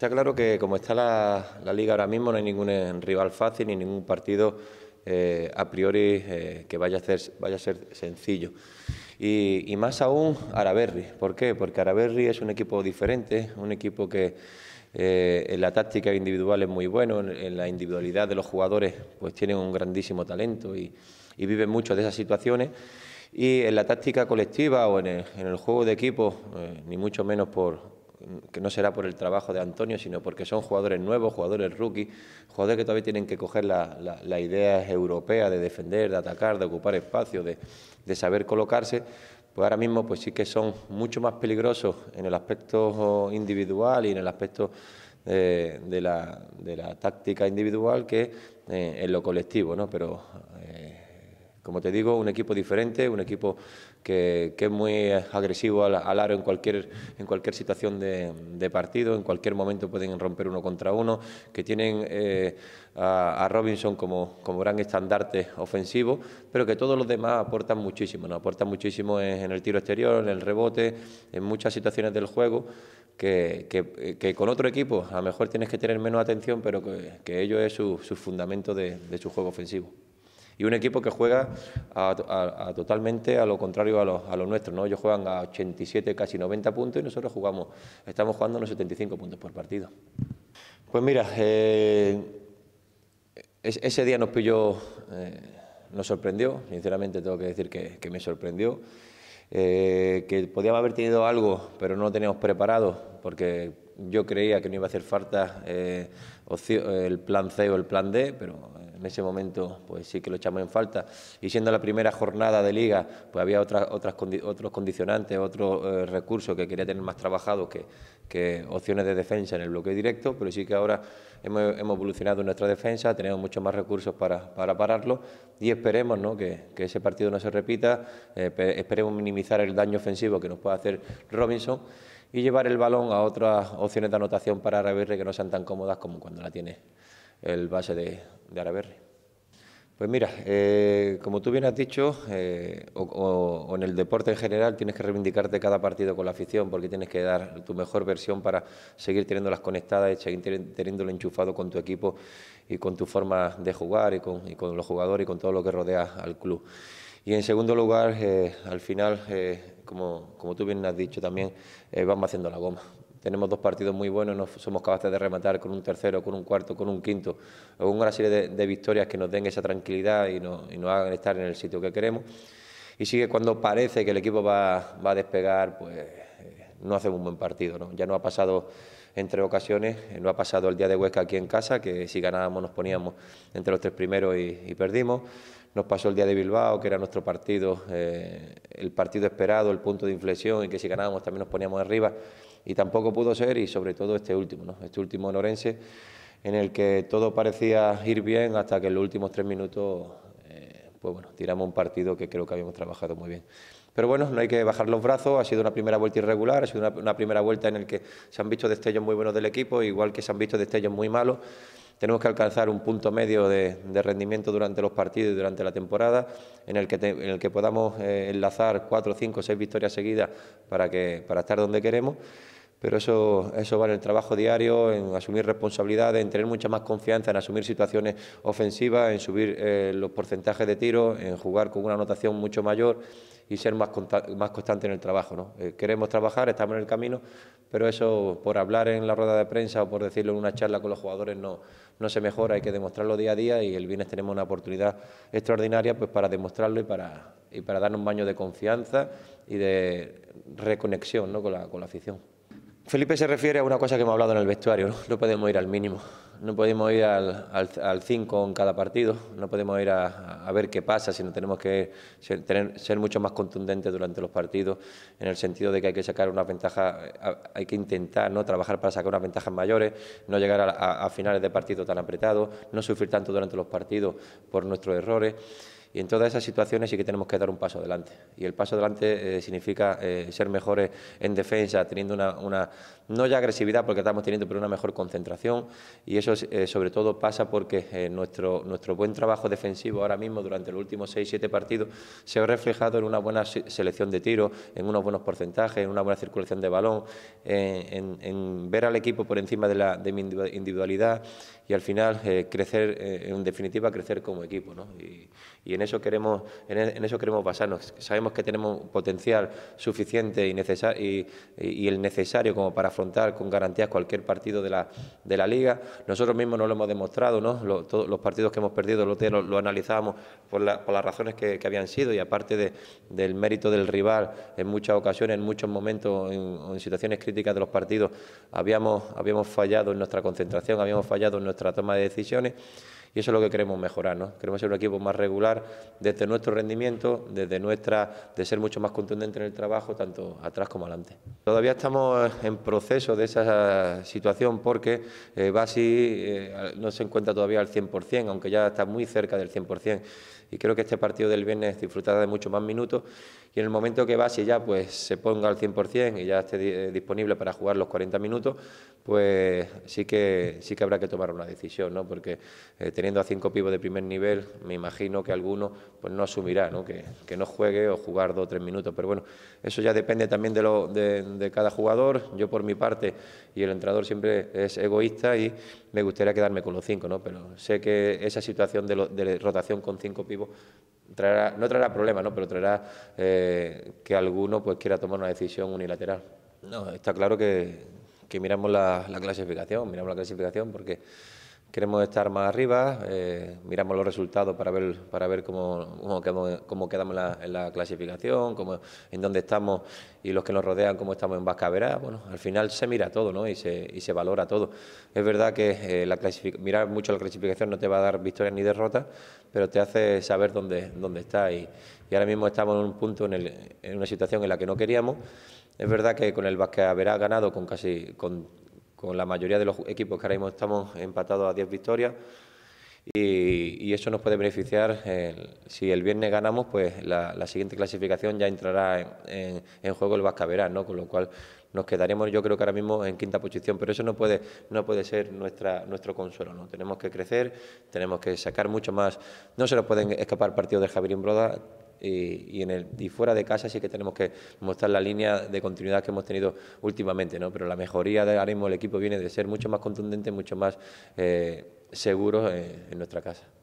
Está claro que como está la, liga ahora mismo no hay ningún eh, rival fácil ni ningún partido eh, a priori eh, que vaya a, ser, sencillo. Y, más aún Araberri. ¿Por qué? Porque Araberri es un equipo diferente, un equipo que en la táctica individual es muy bueno, en, la individualidad de los jugadores pues tienen un grandísimo talento y, viven mucho de esas situaciones. Y en la táctica colectiva o en el juego de equipo, ni mucho menos por, que no será por el trabajo de Antonio, sino porque son jugadores nuevos, jugadores rookies, jugadores que todavía tienen que coger la, la idea europea de defender, de atacar, de ocupar espacio, de, saber colocarse, pues ahora mismo pues sí que son mucho más peligrosos en el aspecto individual y en el aspecto eh, de, de la, táctica individual que eh, en lo colectivo, ¿no? Pero como te digo, un equipo diferente, un equipo que, es muy agresivo al, aro en cualquier, en cualquier situación de, partido, en cualquier momento pueden romper uno contra uno, que tienen eh, a, Robinson como, gran estandarte ofensivo, pero que todos los demás aportan muchísimo, nos aportan muchísimo en, el tiro exterior, en el rebote, en muchas situaciones del juego. Que, con otro equipo a lo mejor tienes que tener menos atención, pero que, ello es su, su fundamento de su juego ofensivo y un equipo que juega a, totalmente a lo contrario a lo nuestro. nuestros. ¿no? Ellos juegan a 87, casi 90 puntos y nosotros jugamos, estamos jugando unos 75 puntos por partido. Pues mira, eh, ese día nos pilló, eh, nos sorprendió, sinceramente tengo que decir que, me sorprendió. Eh, que podíamos haber tenido algo, pero no lo teníamos preparado, porque yo creía que no iba a hacer falta el plan C o el plan D, pero en ese momento pues sí que lo echamos en falta. Y siendo la primera jornada de liga, pues había otras, otros condicionantes, otros eh, recursos que quería tener más trabajados que, opciones de defensa en el bloqueo directo, pero sí que ahora hemos, evolucionado nuestra defensa, tenemos muchos más recursos para, pararlo y esperemos que, ese partido no se repita, eh, esperemos minimizar el daño ofensivo que nos puede hacer Robinson y llevar el balón a otras opciones de anotación para Ravirre que no sean tan cómodas como cuando la tiene el base de, de Araberri. Pues mira, eh, como tú bien has dicho, eh, o, en el deporte en general tienes que reivindicarte cada partido con la afición porque tienes que dar tu mejor versión para seguir teniéndolas conectadas y seguir teniéndolo enchufado con tu equipo y con tu forma de jugar y con, los jugadores y con todo lo que rodea al club. Y en segundo lugar, eh, al final, como, tú bien has dicho también, vamos haciendo la goma tenemos dos partidos muy buenos, no somos capaces de rematar con un tercero, con un cuarto, con un quinto, con una serie de, victorias que nos den esa tranquilidad y, nos hagan estar en el sitio que queremos. Y sigue cuando parece que el equipo va, a despegar, pues eh, no hacemos un buen partido. ¿no? Ya no ha pasado entre ocasiones, eh, no ha pasado el día de Huesca aquí en casa, que si ganábamos nos poníamos entre los tres primeros y, perdimos. Nos pasó el día de Bilbao, que era nuestro partido, eh, el partido esperado, el punto de inflexión, y que si ganábamos también nos poníamos arriba y tampoco pudo ser y sobre todo este último, este último Orense... en el que todo parecía ir bien hasta que en los últimos tres minutos eh, pues bueno, tiramos un partido que creo que habíamos trabajado muy bien. Pero bueno, no hay que bajar los brazos, ha sido una primera vuelta irregular, ha sido una, primera vuelta en el que se han visto destellos muy buenos del equipo, igual que se han visto destellos muy malos tenemos que alcanzar un punto medio de, rendimiento durante los partidos y durante la temporada, en el que, en el que podamos eh, enlazar cuatro, cinco, seis victorias seguidas para, que, para estar donde queremos pero eso, eso va en el trabajo diario, en asumir responsabilidades, en tener mucha más confianza, en asumir situaciones ofensivas, en subir eh, los porcentajes de tiros, en jugar con una anotación mucho mayor y ser más, constante en el trabajo. Eh, queremos trabajar, estamos en el camino, pero eso por hablar en la rueda de prensa o por decirlo en una charla con los jugadores no, se mejora, hay que demostrarlo día a día y el viernes tenemos una oportunidad extraordinaria pues, para demostrarlo y para, y darnos un baño de confianza y de reconexión con la afición. Felipe se refiere a una cosa que hemos hablado en el vestuario, no, podemos ir al mínimo, no podemos ir al 5 en cada partido, no podemos ir a, ver qué pasa, sino tenemos que ser, mucho más contundentes durante los partidos, en el sentido de que hay que sacar una ventaja, hay que intentar no trabajar para sacar unas ventajas mayores, no llegar a finales de partido tan apretados, no sufrir tanto durante los partidos por nuestros errores. Y en todas esas situaciones sí que tenemos que dar un paso adelante. Y el paso adelante eh, significa eh, ser mejores en defensa, teniendo una, no ya agresividad porque estamos teniendo, pero una mejor concentración. Y eso eh, sobre todo pasa porque nuestro, nuestro buen trabajo defensivo ahora mismo durante los últimos 6-7 partidos se ha reflejado en una buena selección de tiros, en unos buenos porcentajes, en una buena circulación de balón, en, ver al equipo por encima de, la, mi individualidad y al final crecer, en definitiva, crecer como equipo. ¿no? Y en eso queremos, e, en eso queremos basarnos. Sabemos que tenemos potencial suficiente y, y, el necesario como para afrontar con garantías cualquier partido de la, Liga. Nosotros mismos no lo hemos demostrado, ¿no? todos los partidos que hemos perdido lo, lo, analizábamos por, las razones que, habían sido y aparte del mérito del rival en muchas ocasiones, en muchos momentos, en, en situaciones críticas de los partidos, habíamos, habíamos fallado en nuestra concentración, habíamos fallado en nuestra toma de decisiones. Y eso es lo que queremos mejorar, ¿no? Queremos ser un equipo más regular desde nuestro rendimiento, desde nuestra, de ser mucho más contundente en el trabajo, tanto atrás como adelante. Todavía estamos en proceso de esa situación porque eh, Basi eh, no se encuentra todavía al 100%, aunque ya está muy cerca del 100%. Y creo que este partido del viernes disfrutará de muchos más minutos y en el momento que si ya pues, se ponga al 100% y ya esté eh, disponible para jugar los 40 minutos, pues sí que, sí que habrá que tomar una decisión, ¿no? porque eh, teniendo a cinco pibos de primer nivel, me imagino que alguno pues, no asumirá ¿no? Que, que, no juegue o jugar dos o tres minutos, pero bueno, eso ya depende también de, lo, de, cada jugador, yo por mi parte y el entrenador siempre es egoísta y me gustaría quedarme con los cinco, ¿no? pero sé que esa situación de, de rotación con cinco pibos no traerá problemas, ¿no? pero traerá eh, que alguno pues, quiera tomar una decisión unilateral. No, está claro que, miramos la clasificación, miramos la clasificación porque Queremos estar más arriba, eh, miramos los resultados para ver, para ver cómo, cómo quedamos, en, la, clasificación, cómo, en dónde estamos y los que nos rodean, cómo estamos en Vascavera. Bueno, al final se mira todo ¿no? y, se, y se valora todo. Es verdad que eh, la mirar mucho la clasificación no te va a dar victorias ni derrotas, pero te hace saber dónde, dónde está. Y, y ahora mismo estamos en un punto, en, el, en una situación en la que no queríamos. Es verdad que con el ha ganado, con casi... Con, con la mayoría de los equipos que ahora mismo estamos empatados a 10 victorias. Y, eso nos puede beneficiar. Eh, si el viernes ganamos, pues la, siguiente clasificación ya entrará en, juego el Vascaverán, ¿no? Con lo cual nos quedaremos, yo creo que ahora mismo en quinta posición, pero eso no puede, no puede ser nuestra, nuestro consuelo, ¿no? Tenemos que crecer, tenemos que sacar mucho más. No se nos pueden escapar partidos de Javier Imbroda y, en el, y fuera de casa sí que tenemos que mostrar la línea de continuidad que hemos tenido últimamente, ¿no? Pero la mejoría de ahora mismo del equipo viene de ser mucho más contundente, mucho más eh, seguros eh, en nuestra casa.